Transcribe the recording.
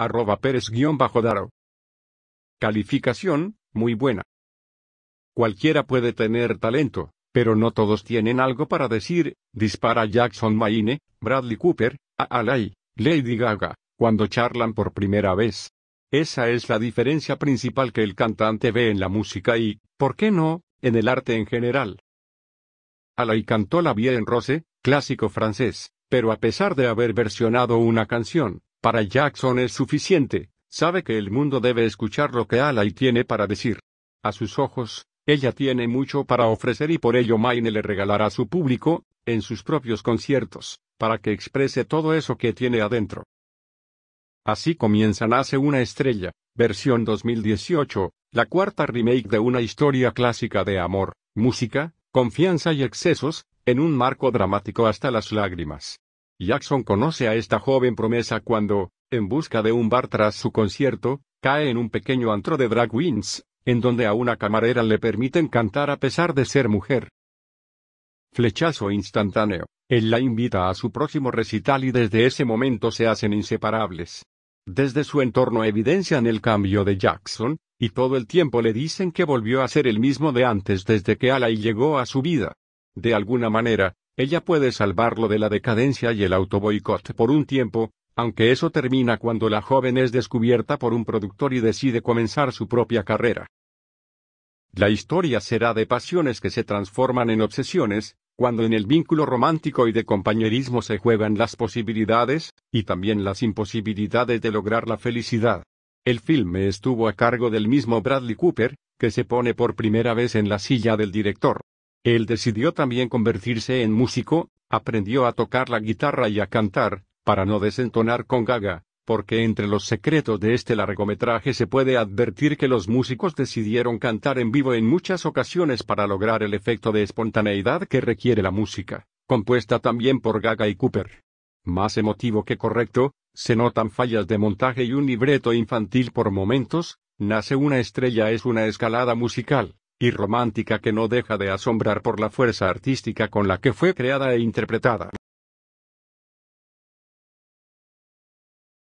Arroba Pérez-Daro. Calificación, muy buena. Cualquiera puede tener talento, pero no todos tienen algo para decir, dispara Jackson Maine, Bradley Cooper, A. Alay, Lady Gaga, cuando charlan por primera vez. Esa es la diferencia principal que el cantante ve en la música y, ¿por qué no?, en el arte en general. Alay cantó La Vie en Rose, clásico francés, pero a pesar de haber versionado una canción, para Jackson es suficiente, sabe que el mundo debe escuchar lo que Alay tiene para decir. A sus ojos, ella tiene mucho para ofrecer y por ello Maine le regalará a su público, en sus propios conciertos, para que exprese todo eso que tiene adentro. Así comienza Nace una estrella, versión 2018, la cuarta remake de una historia clásica de amor, música, confianza y excesos, en un marco dramático hasta las lágrimas. Jackson conoce a esta joven promesa cuando, en busca de un bar tras su concierto, cae en un pequeño antro de drag queens, en donde a una camarera le permiten cantar a pesar de ser mujer. Flechazo instantáneo, él la invita a su próximo recital y desde ese momento se hacen inseparables. Desde su entorno evidencian el cambio de Jackson, y todo el tiempo le dicen que volvió a ser el mismo de antes desde que Alay llegó a su vida. De alguna manera, ella puede salvarlo de la decadencia y el autoboicot por un tiempo, aunque eso termina cuando la joven es descubierta por un productor y decide comenzar su propia carrera. La historia será de pasiones que se transforman en obsesiones, cuando en el vínculo romántico y de compañerismo se juegan las posibilidades, y también las imposibilidades de lograr la felicidad. El filme estuvo a cargo del mismo Bradley Cooper, que se pone por primera vez en la silla del director. Él decidió también convertirse en músico, aprendió a tocar la guitarra y a cantar, para no desentonar con Gaga, porque entre los secretos de este largometraje se puede advertir que los músicos decidieron cantar en vivo en muchas ocasiones para lograr el efecto de espontaneidad que requiere la música, compuesta también por Gaga y Cooper. Más emotivo que correcto, se notan fallas de montaje y un libreto infantil por momentos, nace una estrella es una escalada musical y romántica que no deja de asombrar por la fuerza artística con la que fue creada e interpretada.